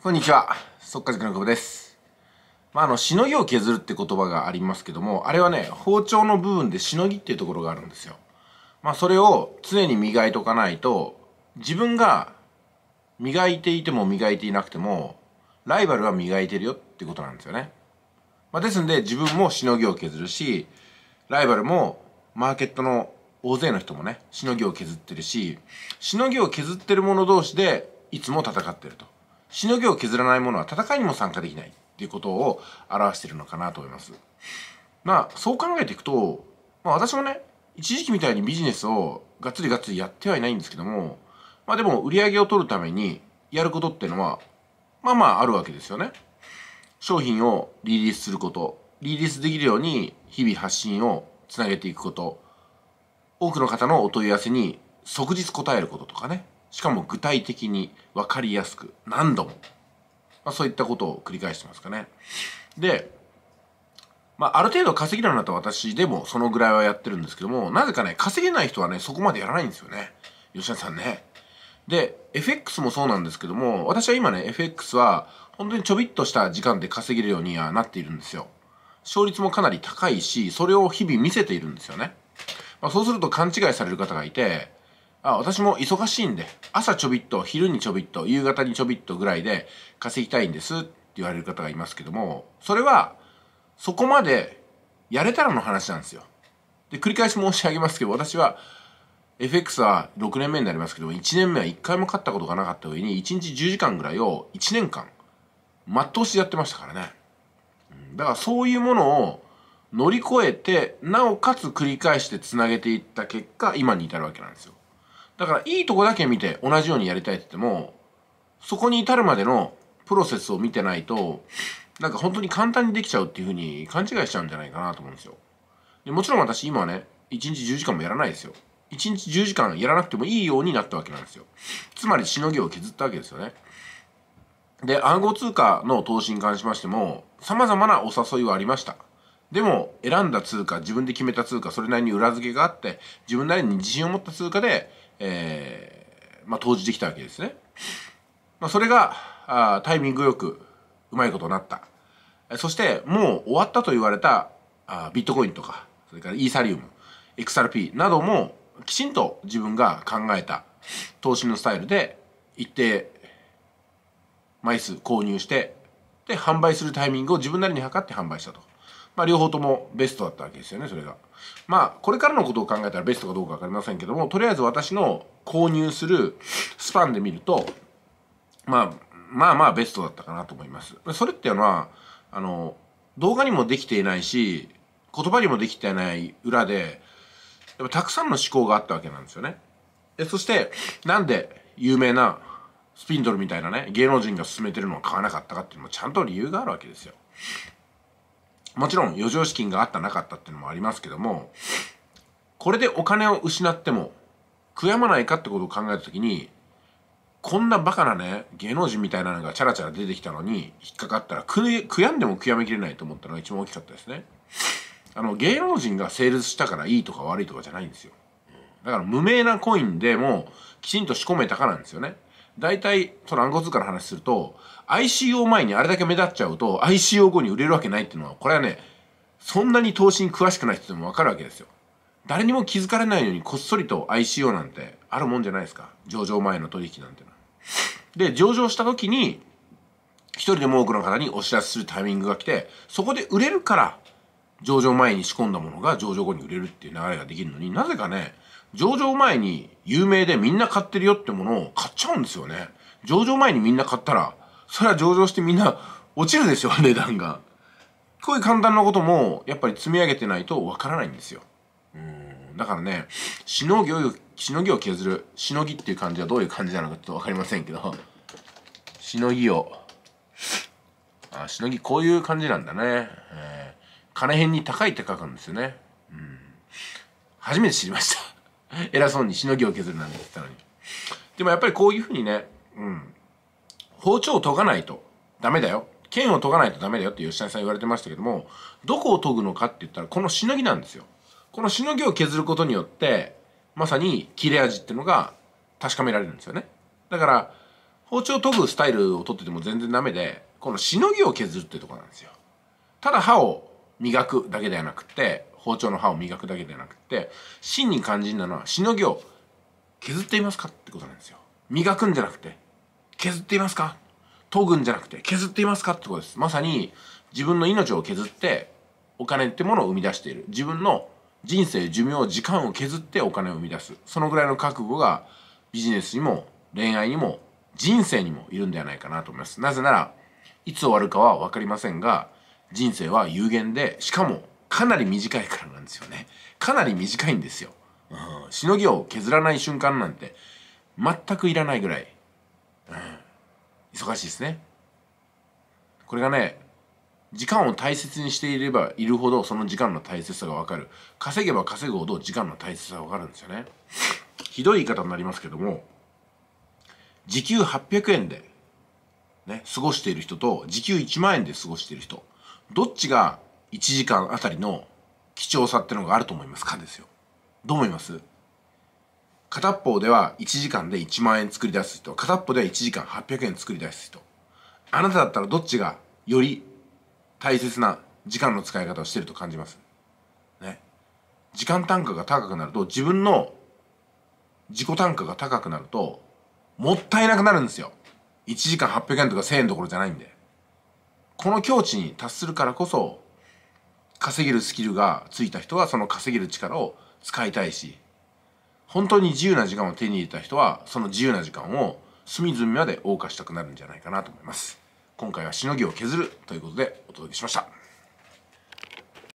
こんにちは。そかじ塾の久保です。まあ、あの、しのぎを削るって言葉がありますけども、あれはね、包丁の部分でしのぎっていうところがあるんですよ。まあ、それを常に磨いとかないと、自分が磨いていても磨いていなくても、ライバルは磨いてるよってことなんですよね。まあ、ですんで、自分もしのぎを削るし、ライバルもマーケットの大勢の人もね、しのぎを削ってるし、しのぎを削ってる者同士でいつも戦ってると。しのぎを削らない者は戦いにも参加できないっていうことを表してるのかなと思います。まあそう考えていくと、まあ、私もね一時期みたいにビジネスをがっつりがっつりやってはいないんですけどもまあでも売り上げを取るためにやることっていうのはまあまああるわけですよね。商品をリリースすることリリースできるように日々発信をつなげていくこと多くの方のお問い合わせに即日答えることとかねしかも具体的に分かりやすく何度も、まあ、そういったことを繰り返してますかね。で、まあ、ある程度稼ぎるのだと私でもそのぐらいはやってるんですけども、なぜかね、稼げない人はね、そこまでやらないんですよね。吉田さんね。で、FX もそうなんですけども、私は今ね、FX は本当にちょびっとした時間で稼げるようにはなっているんですよ。勝率もかなり高いし、それを日々見せているんですよね。まあ、そうすると勘違いされる方がいて、あ私も忙しいんで、朝ちょびっと、昼にちょびっと、夕方にちょびっとぐらいで稼ぎたいんですって言われる方がいますけども、それはそこまでやれたらの話なんですよ。で、繰り返し申し上げますけど、私は FX は6年目になりますけども、1年目は1回も勝ったことがなかった上に、1日10時間ぐらいを1年間、全うしてやってましたからね。だからそういうものを乗り越えて、なおかつ繰り返してつなげていった結果、今に至るわけなんですよ。だからいいとこだけ見て同じようにやりたいって言っても、そこに至るまでのプロセスを見てないと、なんか本当に簡単にできちゃうっていうふうに勘違いしちゃうんじゃないかなと思うんですよ。でもちろん私今はね、1日10時間もやらないですよ。1日10時間やらなくてもいいようになったわけなんですよ。つまりしのぎを削ったわけですよね。で、暗号通貨の投資に関しましても、様々なお誘いはありました。でも、選んだ通貨、自分で決めた通貨、それなりに裏付けがあって、自分なりに自信を持った通貨で、えー、まあ、投じてきたわけですね。まあ、それがあタイミングよくうまいことになった。そしてもう終わったと言われたあビットコインとかそれからイーサリウム XRP などもきちんと自分が考えた投資のスタイルで一定枚数購入してで販売するタイミングを自分なりに測って販売したと。まあ、両方ともベストだったわけですよねそれがまあこれからのことを考えたらベストかどうか分かりませんけどもとりあえず私の購入するスパンで見るとまあまあまあベストだったかなと思いますそれっていうのはあの動画にもできていないし言葉にもできてない裏でやっぱたくさんの思考があったわけなんですよねでそしてなんで有名なスピンドルみたいなね芸能人が勧めてるのを買わなかったかっていうのもちゃんと理由があるわけですよもちろん余剰資金があったなかったっていうのもありますけどもこれでお金を失っても悔やまないかってことを考えた時にこんなバカなね芸能人みたいなのがチャラチャラ出てきたのに引っかかったら悔やんでも悔やみきれないと思ったのが一番大きかったですね。あの芸能人が成立したからいいとか悪いとかじゃないんですよ。だから無名なコインでもきちんと仕込めたかなんですよね。大体、その暗号通貨の話すると、ICO 前にあれだけ目立っちゃうと、ICO 後に売れるわけないっていうのは、これはね、そんなに投資に詳しくない人でもわかるわけですよ。誰にも気づかれないようにこっそりと ICO なんてあるもんじゃないですか。上場前の取引なんてのは。で、上場した時に、一人でも多くの方にお知らせするタイミングが来て、そこで売れるから、上場前に仕込んだものが上場後に売れるっていう流れができるのになぜかね、上場前に有名でみんな買ってるよってものを買っちゃうんですよね。上場前にみんな買ったら、それは上場してみんな落ちるでしょ、値段が。こういう簡単なことも、やっぱり積み上げてないとわからないんですよ。うん。だからね、しのぎを、しのぎを削る。しのぎっていう感じはどういう感じなのかちょっとわかりませんけど、しのぎを、あ、しのぎこういう感じなんだね。えー、金辺に高いって書くんですよね。うん。初めて知りました。偉そうにしのぎを削るなんて言ったのに。でもやっぱりこういうふうにね、うん、包丁を研がないとダメだよ。剣を研がないとダメだよって吉田さん言われてましたけども、どこを研ぐのかって言ったらこのしのぎなんですよ。このしのぎを削ることによって、まさに切れ味っていうのが確かめられるんですよね。だから、包丁を研ぐスタイルをとってても全然ダメで、このしのぎを削るってとこなんですよ。ただ歯を磨くだけではなくて、包丁の刃を磨くだけじゃなくて真に肝心なのはしのぎを削っていますかってことなんですよ磨くんじゃなくて削っていますか研ぐんじゃなくて削っていますかってことですまさに自分の命を削ってお金ってものを生み出している自分の人生寿命時間を削ってお金を生み出すそのぐらいの覚悟がビジネスにも恋愛にも人生にもいるんではないかなと思いますなぜならいつ終わるかは分かりませんが人生は有限でしかもかなり短いからなんですよねかなり短いんですよ、うん、しのぎを削らない瞬間なんて全くいらないぐらい、うん、忙しいですねこれがね時間を大切にしていればいるほどその時間の大切さが分かる稼げば稼ぐほど時間の大切さが分かるんですよねひどい言い方になりますけども時給800円でね過ごしている人と時給1万円で過ごしている人どっちが1時間あたりの貴重さってのがあると思いますかですよ。どう思います片方では1時間で1万円作り出す人、片方では1時間800円作り出す人。あなただったらどっちがより大切な時間の使い方をしてると感じますね。時間単価が高くなると自分の自己単価が高くなるともったいなくなるんですよ。1時間800円とか1000円どころじゃないんで。この境地に達するからこそ稼げるスキルがついた人はその稼げる力を使いたいし本当に自由な時間を手に入れた人はその自由な時間を隅々まで謳歌したくなるんじゃないかなと思います今回はしのぎを削るということでお届けしました